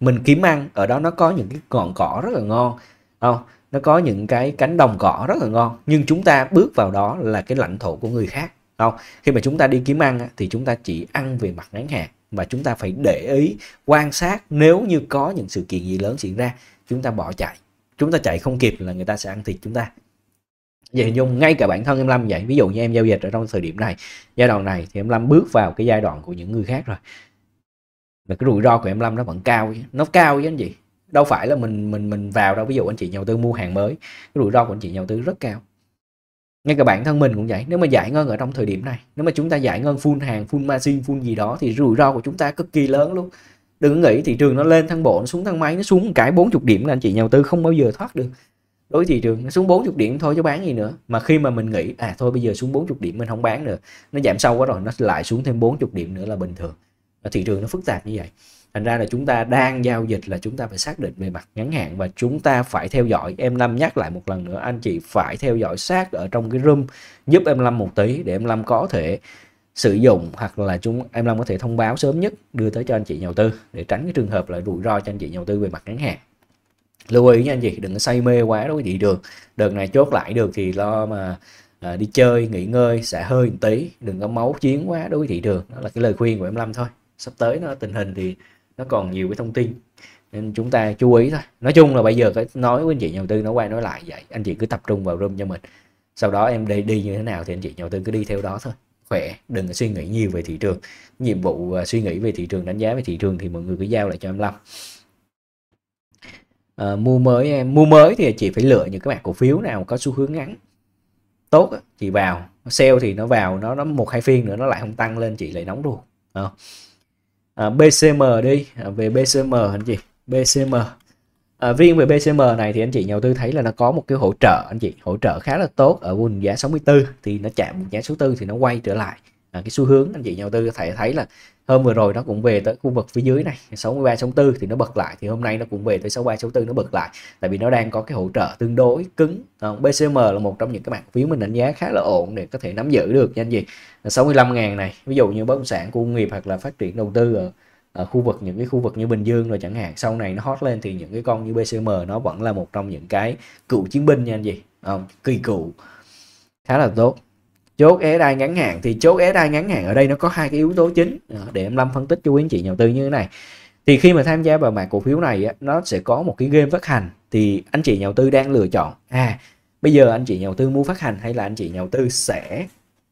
mình kiếm ăn ở đó nó có những cái ngọn cỏ rất là ngon không ờ, nó có những cái cánh đồng cỏ rất là ngon nhưng chúng ta bước vào đó là cái lãnh thổ của người khác không ờ, khi mà chúng ta đi kiếm ăn thì chúng ta chỉ ăn về mặt ngắn hạn và chúng ta phải để ý quan sát nếu như có những sự kiện gì lớn xảy ra chúng ta bỏ chạy chúng ta chạy không kịp là người ta sẽ ăn thịt chúng ta giờ hình dung ngay cả bản thân em Lâm vậy ví dụ như em giao dịch ở trong thời điểm này giai đoạn này thì em Lâm bước vào cái giai đoạn của những người khác rồi mà cái rủi ro của em Lâm nó vẫn cao nó cao với anh chị đâu phải là mình mình mình vào đâu ví dụ anh chị nhà đầu tư mua hàng mới cái rủi ro của anh chị nhà đầu tư rất cao ngay cả bản thân mình cũng vậy nếu mà giải ngân ở trong thời điểm này nếu mà chúng ta giải ngân full hàng full margin full gì đó thì rủi ro của chúng ta cực kỳ lớn luôn đừng nghĩ thị trường nó lên thăng bộ nó xuống thăng máy nó xuống cái 40 điểm là anh chị nhà đầu tư không bao giờ thoát được đối thị trường nó xuống 40 điểm thôi chứ bán gì nữa mà khi mà mình nghĩ à thôi bây giờ xuống 40 điểm mình không bán nữa nó giảm sâu quá rồi nó lại xuống thêm 40 điểm nữa là bình thường và thị trường nó phức tạp như vậy thành ra là chúng ta đang giao dịch là chúng ta phải xác định về mặt ngắn hạn và chúng ta phải theo dõi em Lâm nhắc lại một lần nữa anh chị phải theo dõi sát ở trong cái room giúp em Lâm một tí để em Lâm có thể sử dụng hoặc là chúng em Lâm có thể thông báo sớm nhất đưa tới cho anh chị nhà đầu tư để tránh cái trường hợp là rủi ro cho anh chị nhà đầu tư về mặt ngắn hạn lưu ý nha anh chị đừng say mê quá đối với thị trường đợt này chốt lại được thì lo mà à, đi chơi nghỉ ngơi sẽ hơi một tí đừng có máu chiến quá đối với thị trường đó là cái lời khuyên của em Lâm thôi sắp tới nó tình hình thì nó còn nhiều cái thông tin nên chúng ta chú ý thôi nói chung là bây giờ cái nói với anh chị nhà đầu tư nó qua nói lại vậy anh chị cứ tập trung vào room cho mình sau đó em đi đi như thế nào thì anh chị nhà đầu tư cứ đi theo đó thôi khỏe đừng suy nghĩ nhiều về thị trường nhiệm vụ à, suy nghĩ về thị trường đánh giá về thị trường thì mọi người cứ giao lại cho em Lâm uh, mua mới em mua mới thì chị phải lựa những cái mã cổ phiếu nào có xu hướng ngắn tốt chị vào sale thì nó vào nó nó một hai phiên nữa nó lại không tăng lên chị lại nóng ruột không? À, ờ, BCM đi à, về BCM anh chị BCM à, riêng về BCM này thì anh chị nhà đầu tư thấy là nó có một cái hỗ trợ anh chị hỗ trợ khá là tốt ở vùng giá 64 thì nó chạm vùng giá số tư thì nó quay trở lại à, cái xu hướng anh chị nhà đầu tư có thể thấy là hôm vừa rồi nó cũng về tới khu vực phía dưới này 63 64 thì nó bật lại thì hôm nay nó cũng về tới 63 64 nó bật lại tại vì nó đang có cái hỗ trợ tương đối cứng không? BCM là một trong những cái bạn phiếu mình đánh giá khá là ổn để có thể nắm giữ được nhanh gì 65.000 này ví dụ như bất động sản khu nghiệp hoặc là phát triển đầu tư ở ở khu vực những cái khu vực như Bình Dương rồi chẳng hạn sau này nó hot lên thì những cái con như BCM nó vẫn là một trong những cái cựu chiến binh nha anh gì kỳ cựu khá là tốt chốt SI ngắn hạn thì chốt SI ngắn hạn ở đây nó có hai cái yếu tố chính à, để em Lâm phân tích cho quý anh chị nhà đầu tư như thế này thì khi mà tham gia vào mạng cổ phiếu này nó sẽ có một cái game phát hành thì anh chị nhà đầu tư đang lựa chọn à bây giờ anh chị nhà đầu tư mua phát hành hay là anh chị nhà đầu tư sẽ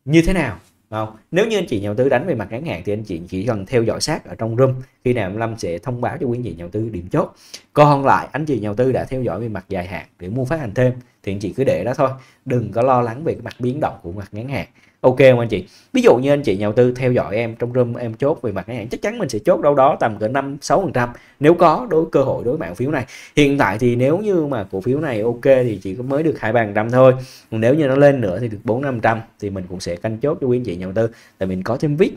như thế nào không? Nếu như anh chị nhà đầu tư đánh về mặt ngắn hạn thì anh chị chỉ cần theo dõi sát ở trong room khi nào ông Lâm sẽ thông báo cho quý vị nhà đầu tư điểm chốt. Còn lại anh chị nhà đầu tư đã theo dõi về mặt dài hạn để mua phát hành thêm thì anh chị cứ để đó thôi, đừng có lo lắng về cái mặt biến động của mặt ngắn hạn ok không anh chị ví dụ như anh chị nhà đầu tư theo dõi em trong room em chốt về mặt ngắn hạn chắc chắn mình sẽ chốt đâu đó tầm cỡ năm sáu phần trăm nếu có đối cơ hội đối mạng phiếu này hiện tại thì nếu như mà cổ phiếu này ok thì chỉ có mới được hai bàn trăm thôi còn nếu như nó lên nữa thì được bốn năm trăm thì mình cũng sẽ canh chốt cho quý anh chị nhà đầu tư tại mình có thêm vip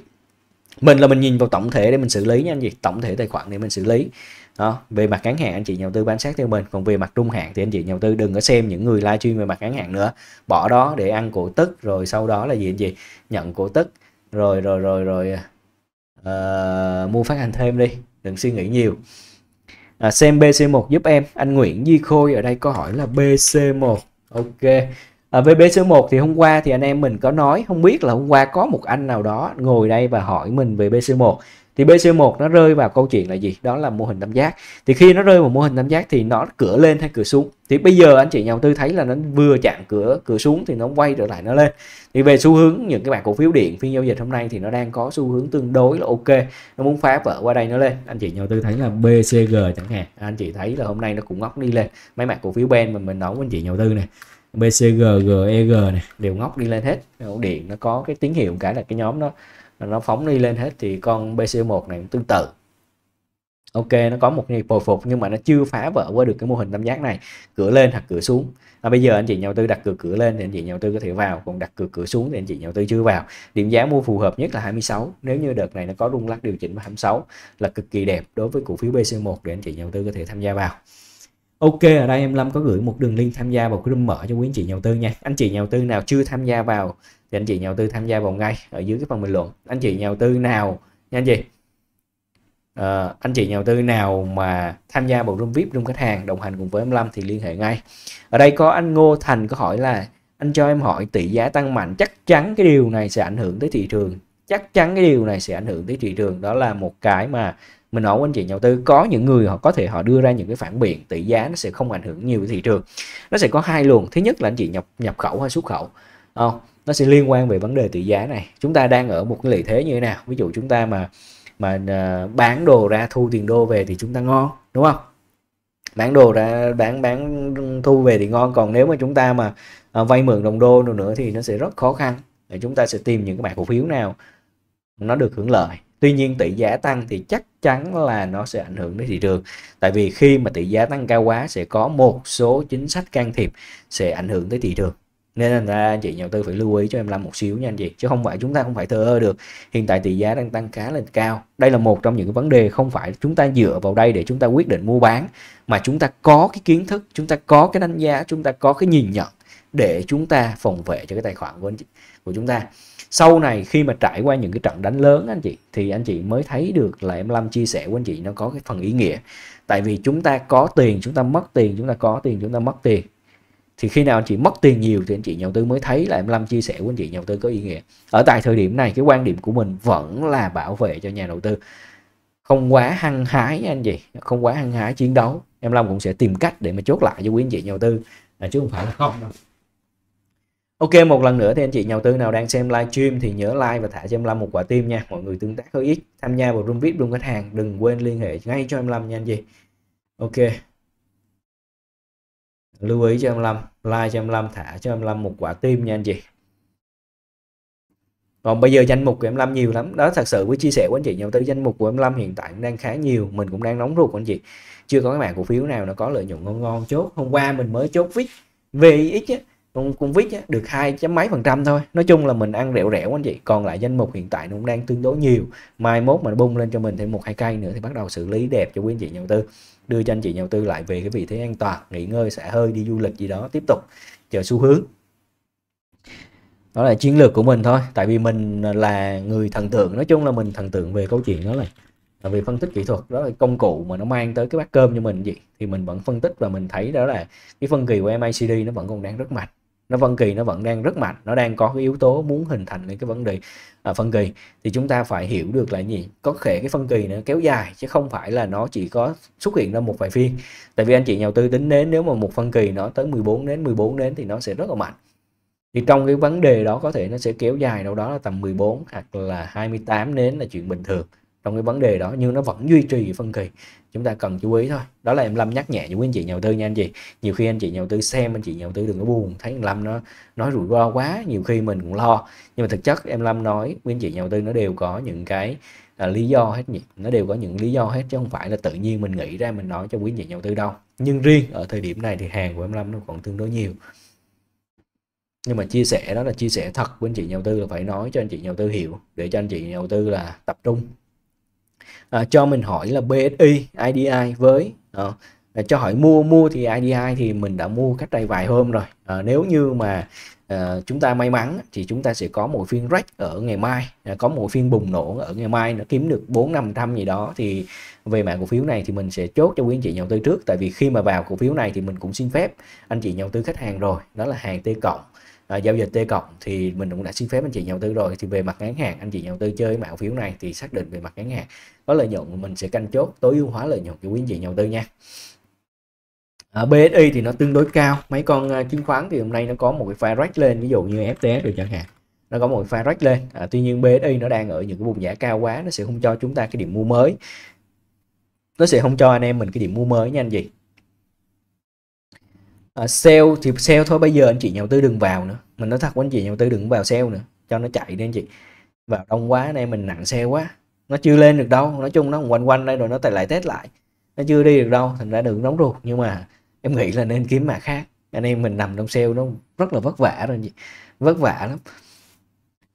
mình là mình nhìn vào tổng thể để mình xử lý nha anh chị tổng thể tài khoản để mình xử lý đó về mặt ngắn hạn anh chị nhà đầu tư bán sát theo mình còn về mặt trung hạn thì anh chị nhà đầu tư đừng có xem những người live stream về mặt ngắn hạn nữa bỏ đó để ăn cổ tức rồi sau đó là gì anh chị nhận cổ tức rồi rồi rồi rồi uh, mua phát hành thêm đi đừng suy nghĩ nhiều à, xem BC1 giúp em anh Nguyễn Duy Khôi ở đây có hỏi là BC1 ok À, về BC1 thì hôm qua thì anh em mình có nói không biết là hôm qua có một anh nào đó ngồi đây và hỏi mình về BC1 thì BC1 nó rơi vào câu chuyện là gì đó là mô hình tam giác thì khi nó rơi vào mô hình tam giác thì nó cửa lên hay cửa xuống thì bây giờ anh chị nhà đầu tư thấy là nó vừa chạm cửa cửa xuống thì nó quay trở lại nó lên thì về xu hướng những cái bạn cổ phiếu điện phiên giao dịch hôm nay thì nó đang có xu hướng tương đối là ok nó muốn phá vỡ qua đây nó lên anh chị nhà đầu tư thấy là BCG chẳng hạn anh chị thấy là hôm nay nó cũng ngóc đi lên mấy bạn cổ phiếu ben mà mình nói với anh chị nhà đầu tư này BCG, GEG này đều ngóc đi lên hết. Điện nó có cái tín hiệu cả là cái nhóm nó nó phóng đi lên hết thì con BCU1 này cũng tương tự ok nó có một nhịp hồi phục nhưng mà nó chưa phá vỡ qua được cái mô hình tam giác này cửa lên hoặc cửa xuống à, bây giờ anh chị nhà đầu tư đặt cửa cửa lên thì anh chị nhà đầu tư có thể vào còn đặt cửa cửa xuống thì anh chị nhà đầu tư chưa vào điểm giá mua phù hợp nhất là 26 nếu như đợt này nó có rung lắc điều chỉnh vào 26 là cực kỳ đẹp đối với cổ phiếu BC1 để anh chị nhà đầu tư có thể tham gia vào Ok, ở đây em Lâm có gửi một đường link tham gia vào group mở cho quý anh chị nhà đầu tư nha. Anh chị nhà đầu tư nào chưa tham gia vào thì anh chị nhà đầu tư tham gia vào ngay ở dưới cái phần bình luận anh chị nhà đầu tư nào nha anh chị à, anh chị nhà đầu tư nào mà tham gia vào room vip room khách hàng đồng hành cùng với em Lâm thì liên hệ ngay ở đây có anh Ngô Thành có hỏi là anh cho em hỏi tỷ giá tăng mạnh chắc chắn cái điều này sẽ ảnh hưởng tới thị trường chắc chắn cái điều này sẽ ảnh hưởng tới thị trường đó là một cái mà mình nói anh chị nhà đầu tư có những người họ có thể họ đưa ra những cái phản biện tỷ giá nó sẽ không ảnh hưởng nhiều tới thị trường nó sẽ có hai luồng thứ nhất là anh chị nhập nhập khẩu hay xuất khẩu không ờ, nó sẽ liên quan về vấn đề tỷ giá này chúng ta đang ở một cái lợi thế như thế nào ví dụ chúng ta mà mà à, bán đồ ra thu tiền đô về thì chúng ta ngon đúng không bán đồ ra bán bán thu về thì ngon còn nếu mà chúng ta mà à, vay mượn đồng đô nữa, nữa thì nó sẽ rất khó khăn để chúng ta sẽ tìm những cái mã cổ phiếu nào nó được hưởng lợi tuy nhiên tỷ giá tăng thì chắc chắn là nó sẽ ảnh hưởng đến thị trường tại vì khi mà tỷ giá tăng cao quá sẽ có một số chính sách can thiệp sẽ ảnh hưởng tới thị trường nên thành anh chị nhà đầu tư phải lưu ý cho em lâm một xíu nha anh chị chứ không phải chúng ta không phải thờ ơ được hiện tại tỷ giá đang tăng khá là cao đây là một trong những cái vấn đề không phải chúng ta dựa vào đây để chúng ta quyết định mua bán mà chúng ta có cái kiến thức chúng ta có cái đánh giá chúng ta có cái nhìn nhận để chúng ta phòng vệ cho cái tài khoản của anh chị, của chúng ta sau này khi mà trải qua những cái trận đánh lớn anh chị thì anh chị mới thấy được là em Lâm chia sẻ của anh chị nó có cái phần ý nghĩa tại vì chúng ta có tiền chúng ta mất tiền chúng ta có tiền chúng ta mất tiền thì khi nào anh chị mất tiền nhiều thì anh chị nhà đầu tư mới thấy là em Lâm chia sẻ của anh chị nhà đầu tư có ý nghĩa ở tại thời điểm này cái quan điểm của mình vẫn là bảo vệ cho nhà đầu tư không quá hăng hái anh chị không quá hăng hái chiến đấu em Lâm cũng sẽ tìm cách để mà chốt lại cho quý anh chị nhà đầu tư à, chứ không phải là không đâu Ok một lần nữa thì anh chị nhà đầu tư nào đang xem live stream thì nhớ like và thả cho em Lâm một quả tim nha mọi người tương tác hơi ít tham gia vào room VIP luôn khách hàng đừng quên liên hệ ngay cho em Lâm nha anh chị Ok lưu ý cho em Lâm like cho em Lâm thả cho em Lâm một quả tim nha anh chị còn bây giờ danh mục của em Lâm nhiều lắm đó thật sự với chia sẻ của anh chị nhau tư danh mục của em Lâm hiện tại cũng đang khá nhiều mình cũng đang nóng ruột anh chị chưa có cái mảng cổ phiếu nào nó có lợi nhuận ngon ngon chốt hôm qua mình mới chốt vít VIX á, cũng cũng vít á, được hai chấm mấy phần trăm thôi nói chung là mình ăn rẻo rẻo anh chị còn lại danh mục hiện tại nó cũng đang tương đối nhiều mai mốt mà nó bung lên cho mình thêm một hai cây nữa thì bắt đầu xử lý đẹp cho quý anh chị nhà đầu tư đưa cho anh chị nhà đầu tư lại về cái vị thế an toàn nghỉ ngơi sẽ hơi đi du lịch gì đó tiếp tục chờ xu hướng đó là chiến lược của mình thôi tại vì mình là người thần tượng nói chung là mình thần tượng về câu chuyện đó là vì phân tích kỹ thuật đó là công cụ mà nó mang tới cái bát cơm cho mình gì thì mình vẫn phân tích và mình thấy đó là cái phân kỳ của MACD nó vẫn còn đang rất mạnh nó phân kỳ nó vẫn đang rất mạnh nó đang có cái yếu tố muốn hình thành lên cái vấn đề à, phân kỳ thì chúng ta phải hiểu được là gì có thể cái phân kỳ nó kéo dài chứ không phải là nó chỉ có xuất hiện ra một vài phiên tại vì anh chị nhà đầu tư tính đến nếu mà một phân kỳ nó tới 14 đến 14 đến thì nó sẽ rất là mạnh thì trong cái vấn đề đó có thể nó sẽ kéo dài đâu đó là tầm 14 hoặc là 28 đến là chuyện bình thường trong cái vấn đề đó nhưng nó vẫn duy trì phân kỳ chúng ta cần chú ý thôi đó là em lâm nhắc nhẹ với anh chị nhà đầu tư nha anh chị nhiều khi anh chị nhà đầu tư xem anh chị nhà đầu tư đừng có buồn thấy em lâm nó nói rủi ro quá nhiều khi mình cũng lo nhưng mà thực chất em lâm nói với anh chị nhà đầu tư nó đều có những cái là lý do hết nhỉ nó đều có những lý do hết chứ không phải là tự nhiên mình nghĩ ra mình nói cho quý vị nhà đầu tư đâu nhưng riêng ở thời điểm này thì hàng của em Lâm nó còn tương đối nhiều nhưng mà chia sẻ đó là chia sẻ thật với anh chị nhà đầu tư là phải nói cho anh chị nhà đầu tư hiểu để cho anh chị nhà đầu tư là tập trung à, cho mình hỏi là BSI IDI với à, cho hỏi mua mua thì IDI thì mình đã mua cách đây vài hôm rồi à, nếu như mà à, chúng ta may mắn thì chúng ta sẽ có một phiên rách ở ngày mai à, có một phiên bùng nổ ở ngày mai nó kiếm được bốn năm trăm gì đó thì về mạng cổ phiếu này thì mình sẽ chốt cho quý anh chị nhà đầu tư trước tại vì khi mà vào cổ phiếu này thì mình cũng xin phép anh chị nhà đầu tư khách hàng rồi đó là hàng T cộng à, giao dịch T cộng thì mình cũng đã xin phép anh chị nhà đầu tư rồi thì về mặt ngắn hạn anh chị nhà đầu tư chơi mạo phiếu này thì xác định về mặt ngắn hạn có lợi nhuận mình sẽ canh chốt tối ưu hóa lợi nhuận cho quý anh chị nhà đầu tư nha ở à, BSI thì nó tương đối cao mấy con uh, chứng khoán thì hôm nay nó có một cái pha rách lên ví dụ như FTS được chẳng hạn nó có một pha rách lên à, tuy nhiên BSI nó đang ở những cái vùng giá cao quá nó sẽ không cho chúng ta cái điểm mua mới nó sẽ không cho anh em mình cái điểm mua mới nha anh chị à, sale thì sale thôi bây giờ anh chị nhà đầu tư đừng vào nữa mình nói thật với anh chị nhà đầu tư đừng vào sale nữa cho nó chạy đi anh chị vào đông quá nay mình nặng sale quá nó chưa lên được đâu nói chung nó quanh quanh đây rồi nó lại lại test lại nó chưa đi được đâu thành ra đừng nóng ruột nhưng mà em nghĩ là nên kiếm mà khác anh em mình nằm trong sale nó rất là vất vả rồi chị vất vả lắm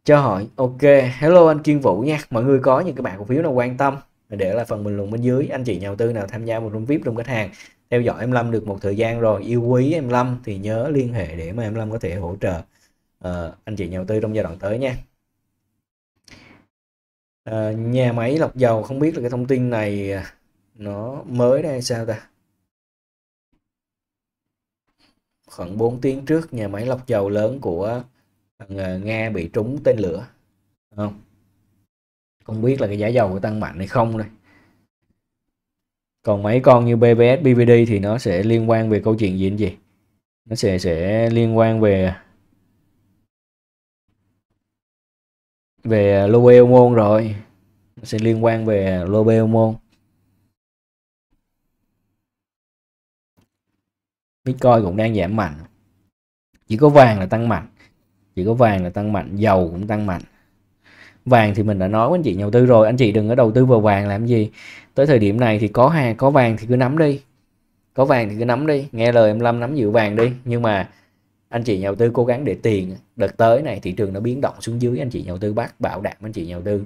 cho hỏi ok hello anh kiên vũ nha mọi người có những cái bạn cổ phiếu nào quan tâm để lại phần bình luận bên dưới anh chị nhà đầu tư nào tham gia một room vip trong khách hàng theo dõi em Lâm được một thời gian rồi yêu quý em Lâm thì nhớ liên hệ để mà em Lâm có thể hỗ trợ uh, anh chị nhà đầu tư trong giai đoạn tới nha uh, nhà máy lọc dầu không biết là cái thông tin này à, nó mới đây sao ta khoảng 4 tiếng trước nhà máy lọc dầu lớn của ờ, Nga bị trúng tên lửa không không biết là cái giá dầu có tăng mạnh hay không đây còn mấy con như BBS BBD thì nó sẽ liên quan về câu chuyện gì anh chị nó sẽ sẽ liên quan về về lobeomon rồi nó sẽ liên quan về lobeomon Bitcoin cũng đang giảm mạnh chỉ có vàng là tăng mạnh chỉ có vàng là tăng mạnh dầu cũng tăng mạnh vàng thì mình đã nói với anh chị nhà đầu tư rồi anh chị đừng có đầu tư vào vàng làm gì tới thời điểm này thì có hàng có vàng thì cứ nắm đi có vàng thì cứ nắm đi nghe lời em lâm nắm giữ vàng đi nhưng mà anh chị nhà đầu tư cố gắng để tiền đợt tới này thị trường nó biến động xuống dưới anh chị nhà đầu tư bác bảo đảm anh chị nhà đầu tư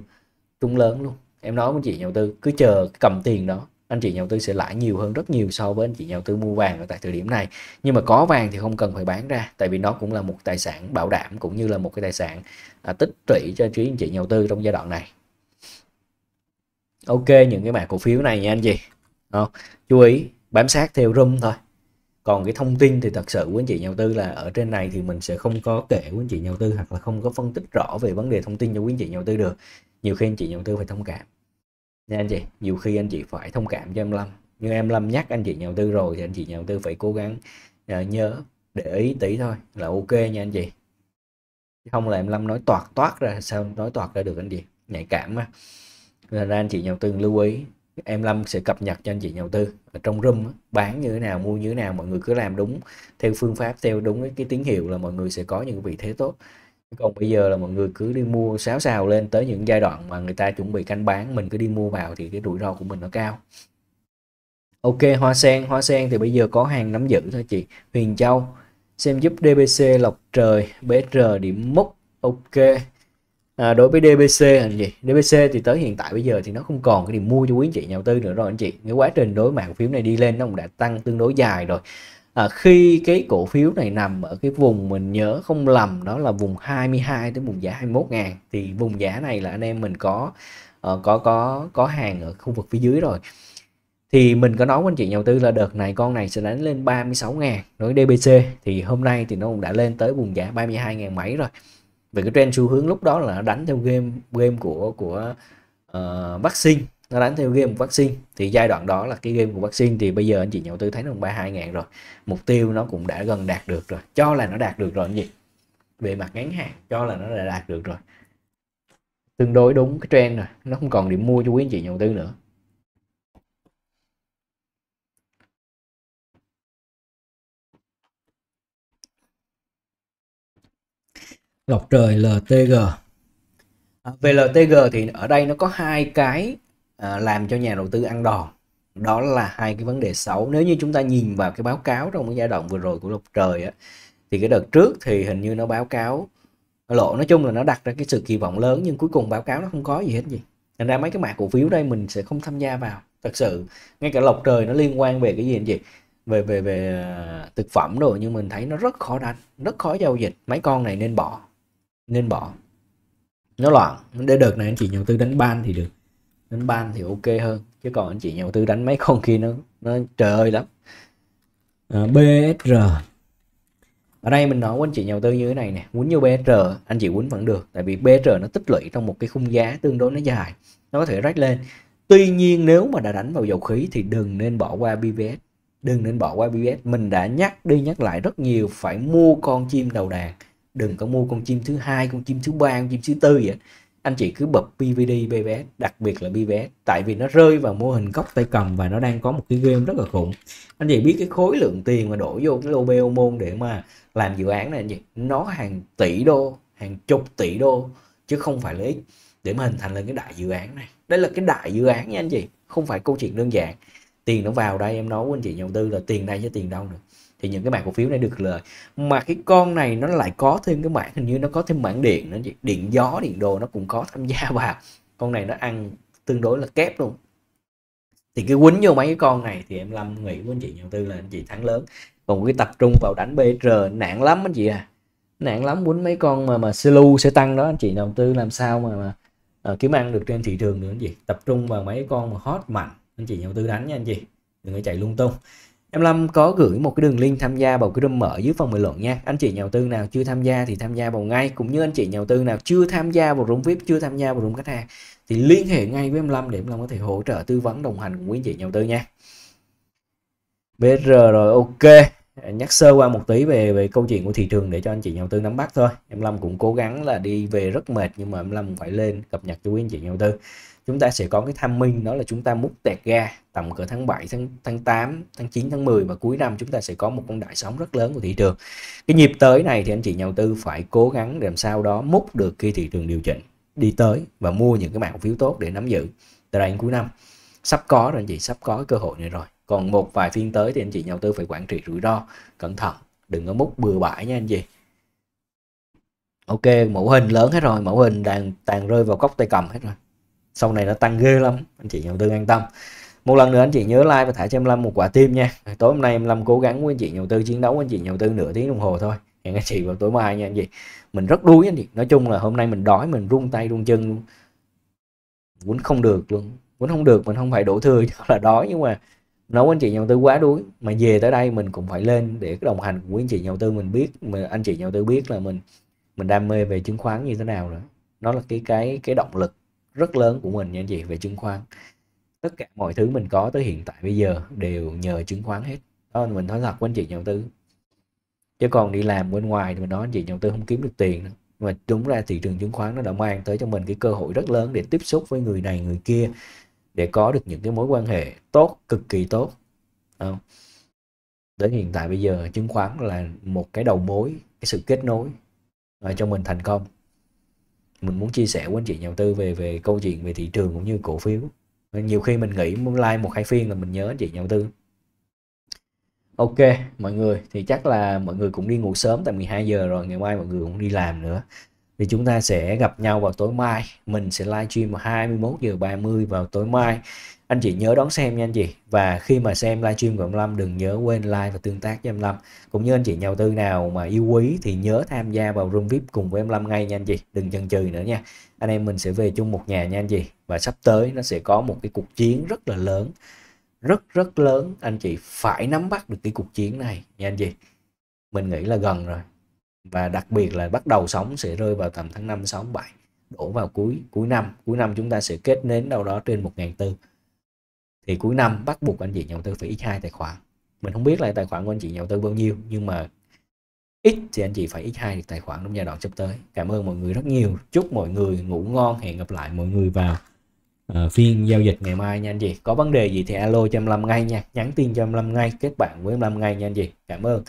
trúng lớn luôn em nói với anh chị nhà đầu tư cứ chờ cầm tiền đó anh chị nhà đầu tư sẽ lãi nhiều hơn rất nhiều so với anh chị nhà đầu tư mua vàng ở tại thời điểm này nhưng mà có vàng thì không cần phải bán ra tại vì nó cũng là một tài sản bảo đảm cũng như là một cái tài sản à, tích trữ cho trí anh chị nhà đầu tư trong giai đoạn này ok những cái mã cổ phiếu này nha anh chị Đó. chú ý bám sát theo room thôi còn cái thông tin thì thật sự quý anh chị nhà đầu tư là ở trên này thì mình sẽ không có kể quý anh chị nhà đầu tư hoặc là không có phân tích rõ về vấn đề thông tin cho quý anh chị nhà đầu tư được nhiều khi anh chị nhà đầu tư phải thông cảm nha anh chị nhiều khi anh chị phải thông cảm cho em Lâm nhưng em Lâm nhắc anh chị nhà đầu tư rồi thì anh chị nhà đầu tư phải cố gắng uh, nhớ để ý tí thôi là ok nha anh chị không là em Lâm nói toạt toát ra sao nói toạt ra được anh chị nhạy cảm mà nên anh chị nhà đầu tư lưu ý em Lâm sẽ cập nhật cho anh chị nhà đầu tư ở trong room bán như thế nào mua như thế nào mọi người cứ làm đúng theo phương pháp theo đúng cái tín hiệu là mọi người sẽ có những vị thế tốt còn bây giờ là mọi người cứ đi mua sáo xào lên tới những giai đoạn mà người ta chuẩn bị canh bán mình cứ đi mua vào thì cái rủi ro của mình nó cao ok hoa sen hoa sen thì bây giờ có hàng nắm giữ thôi chị huyền châu xem giúp dbc lọc trời br điểm mốc ok à, đối với DBC là gì DBC thì tới hiện tại bây giờ thì nó không còn cái điểm mua cho quý anh chị nhà đầu tư nữa rồi anh chị cái quá trình đối mạng phiếu này đi lên nó cũng đã tăng tương đối dài rồi à, khi cái cổ phiếu này nằm ở cái vùng mình nhớ không lầm đó là vùng 22 đến vùng giá 21 ngàn thì vùng giá này là anh em mình có uh, có có có hàng ở khu vực phía dưới rồi thì mình có nói với anh chị nhà đầu tư là đợt này con này sẽ đánh lên 36 ngàn đối DBC thì hôm nay thì nó cũng đã lên tới vùng giá 32 ngàn mấy rồi vì cái trend xu hướng lúc đó là đánh theo game game của của uh, ờ, vaccine nó đánh theo game của vaccine thì giai đoạn đó là cái game của vaccine thì bây giờ anh chị nhà đầu tư thấy nó cũng ba hai ngàn rồi mục tiêu nó cũng đã gần đạt được rồi cho là nó đạt được rồi anh gì về mặt ngắn hạn cho là nó đã đạt được rồi tương đối đúng cái trend rồi nó không còn điểm mua cho quý anh chị nhà đầu tư nữa Lộc trời LTG à, về LTG thì ở đây nó có hai cái À, làm cho nhà đầu tư ăn đòn đó là hai cái vấn đề xấu nếu như chúng ta nhìn vào cái báo cáo trong cái giai đoạn vừa rồi của lục trời á, thì cái đợt trước thì hình như nó báo cáo lộ nói chung là nó đặt ra cái sự kỳ vọng lớn nhưng cuối cùng báo cáo nó không có gì hết gì thành ra mấy cái mã cổ phiếu đây mình sẽ không tham gia vào thật sự ngay cả lộc trời nó liên quan về cái gì gì về về về à, thực phẩm đồ nhưng mình thấy nó rất khó đánh rất khó giao dịch mấy con này nên bỏ nên bỏ nó loạn để đợt này anh chị đầu tư đánh ban thì được đánh ban thì ok hơn chứ còn anh chị nhà đầu tư đánh mấy con kia nó nó trời ơi lắm à, BSR ở đây mình nói với anh chị nhà đầu tư như thế này nè muốn vô BSR anh chị muốn vẫn được tại vì BSR nó tích lũy trong một cái khung giá tương đối nó dài nó có thể rách lên tuy nhiên nếu mà đã đánh vào dầu khí thì đừng nên bỏ qua BVS đừng nên bỏ qua BVS mình đã nhắc đi nhắc lại rất nhiều phải mua con chim đầu đàn đừng có mua con chim thứ hai con chim thứ ba con chim thứ tư vậy anh chị cứ bật PVD, PVS, đặc biệt là PVS tại vì nó rơi vào mô hình góc tay cầm và nó đang có một cái game rất là khủng. Anh chị biết cái khối lượng tiền mà đổ vô cái lô beo môn để mà làm dự án này anh chị, nó hàng tỷ đô, hàng chục tỷ đô chứ không phải lấy để mà hình thành lên cái đại dự án này. Đây là cái đại dự án nha anh chị, không phải câu chuyện đơn giản. Tiền nó vào đây em nói với anh chị nhà đầu tư là tiền đây chứ tiền đâu nữa thì những cái mảng cổ phiếu này được lời mà cái con này nó lại có thêm cái mảng hình như nó có thêm mảng điện nó điện gió điện đồ nó cũng có tham gia vào con này nó ăn tương đối là kép luôn thì cứ quýnh vô mấy cái con này thì em lâm nghĩ với anh chị nhà đầu tư là anh chị thắng lớn còn cái tập trung vào đánh br nặng lắm anh chị à nặng lắm quýnh mấy con mà mà selu sẽ tăng đó anh chị đầu tư làm sao mà, mà à, kiếm ăn được trên thị trường nữa anh chị tập trung vào mấy con mà hot mạnh anh chị nhà đầu tư đánh nha anh chị đừng có chạy lung tung Em Lâm có gửi một cái đường link tham gia bầu cái room mở dưới phần bình luận nha. Anh chị nhà đầu tư nào chưa tham gia thì tham gia vào ngay cũng như anh chị nhà đầu tư nào chưa tham gia vào room VIP, chưa tham gia vào room khách hàng thì liên hệ ngay với em Lâm để em Lâm có thể hỗ trợ tư vấn đồng hành cùng quý anh chị nhà đầu tư nha. BR rồi ok nhắc sơ qua một tí về về câu chuyện của thị trường để cho anh chị nhà đầu tư nắm bắt thôi em Lâm cũng cố gắng là đi về rất mệt nhưng mà em Lâm phải lên cập nhật cho quý anh chị nhà đầu tư chúng ta sẽ có cái tham minh đó là chúng ta múc tẹt ga tầm cỡ tháng 7, tháng tháng 8, tháng 9, tháng 10 và cuối năm chúng ta sẽ có một con đại sóng rất lớn của thị trường. Cái nhịp tới này thì anh chị nhà đầu tư phải cố gắng làm sao đó múc được khi thị trường điều chỉnh đi tới và mua những cái mã phiếu tốt để nắm giữ từ đây đến cuối năm. Sắp có rồi anh chị, sắp có cơ hội này rồi. Còn một vài phiên tới thì anh chị nhà đầu tư phải quản trị rủi ro cẩn thận, đừng có múc bừa bãi nha anh chị. Ok, mẫu hình lớn hết rồi, mẫu hình đang tàn rơi vào cốc tay cầm hết rồi sau này nó tăng ghê lắm anh chị nhà đầu tư an tâm một lần nữa anh chị nhớ like và thả cho em Lâm một quả tim nha tối hôm nay em Lâm cố gắng với anh chị nhà đầu tư chiến đấu với anh chị nhà đầu tư nửa tiếng đồng hồ thôi hẹn anh chị vào tối mai nha anh chị mình rất đuối anh chị nói chung là hôm nay mình đói mình run tay run chân muốn không được luôn muốn không được mình không phải đổ thừa cho là đói nhưng mà nấu anh chị nhà đầu tư quá đuối mà về tới đây mình cũng phải lên để đồng hành với anh chị nhà đầu tư mình biết mà anh chị nhà đầu tư biết là mình mình đam mê về chứng khoán như thế nào nữa nó là cái cái cái động lực rất lớn của mình nha anh chị về chứng khoán tất cả mọi thứ mình có tới hiện tại bây giờ đều nhờ chứng khoán hết đó mình nói thật với anh chị nhà đầu tư chứ còn đi làm bên ngoài thì mình nói anh chị nhà đầu tư không kiếm được tiền đâu mà đúng ra thị trường chứng khoán nó đã mang tới cho mình cái cơ hội rất lớn để tiếp xúc với người này người kia để có được những cái mối quan hệ tốt cực kỳ tốt không? đến hiện tại bây giờ chứng khoán là một cái đầu mối cái sự kết nối à, cho mình thành công mình muốn chia sẻ với anh chị nhà đầu tư về về câu chuyện về thị trường cũng như cổ phiếu nhiều khi mình nghĩ muốn like một hai phiên là mình nhớ anh chị nhà đầu tư Ok mọi người thì chắc là mọi người cũng đi ngủ sớm tại 12 giờ rồi ngày mai mọi người cũng đi làm nữa thì chúng ta sẽ gặp nhau vào tối mai mình sẽ live stream vào 21 giờ 30 vào tối mai anh chị nhớ đón xem nha anh chị và khi mà xem livestream của em Lâm đừng nhớ quên like và tương tác với em Lâm cũng như anh chị nhà đầu tư nào mà yêu quý thì nhớ tham gia vào room VIP cùng với em Lâm ngay nha anh chị đừng chần chừ nữa nha anh em mình sẽ về chung một nhà nha anh chị và sắp tới nó sẽ có một cái cuộc chiến rất là lớn rất rất lớn anh chị phải nắm bắt được cái cuộc chiến này nha anh chị mình nghĩ là gần rồi và đặc biệt là bắt đầu sóng sẽ rơi vào tầm tháng 5 6 7 đổ vào cuối cuối năm cuối năm chúng ta sẽ kết nến đâu đó trên 1.400 thì cuối năm bắt buộc anh chị nhà đầu tư phải x2 tài khoản mình không biết là tài khoản của anh chị nhà đầu tư bao nhiêu nhưng mà ít thì anh chị phải x2 được tài khoản trong giai đoạn sắp tới cảm ơn mọi người rất nhiều chúc mọi người ngủ ngon hẹn gặp lại mọi người vào uh, phiên giao dịch ngày mai nha anh chị có vấn đề gì thì alo cho em làm ngay nha nhắn tin cho em làm ngay kết bạn với em làm ngay nha anh chị cảm ơn